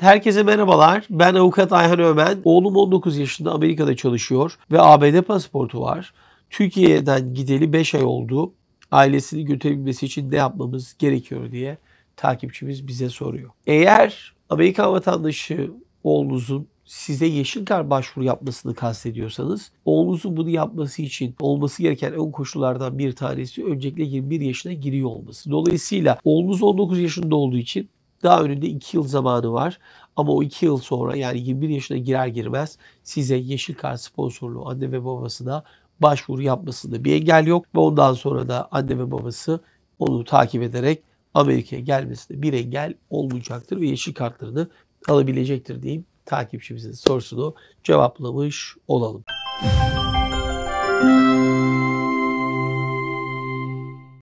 Herkese merhabalar. Ben avukat Ayhan Ömen. Oğlum 19 yaşında Amerika'da çalışıyor ve ABD pasaportu var. Türkiye'den gideli 5 ay oldu. Ailesini götürebilmesi için ne yapmamız gerekiyor diye takipçimiz bize soruyor. Eğer Amerika vatandaşı oğlunuzun size yeşil kar başvuru yapmasını kastediyorsanız oğlunuzun bunu yapması için olması gereken ön koşullardan bir tanesi öncelikle 21 yaşına giriyor olması. Dolayısıyla oğlunuz 19 yaşında olduğu için daha önünde 2 yıl zamanı var. Ama o 2 yıl sonra yani 21 yaşına girer girmez size yeşil kart sponsorluğu anne ve babasına başvuru yapmasında bir engel yok. Ve ondan sonra da anne ve babası onu takip ederek Amerika'ya gelmesinde bir engel olmayacaktır ve yeşil kartlarını alabilecektir diyeyim takipçimizin sorusunu cevaplamış olalım. Müzik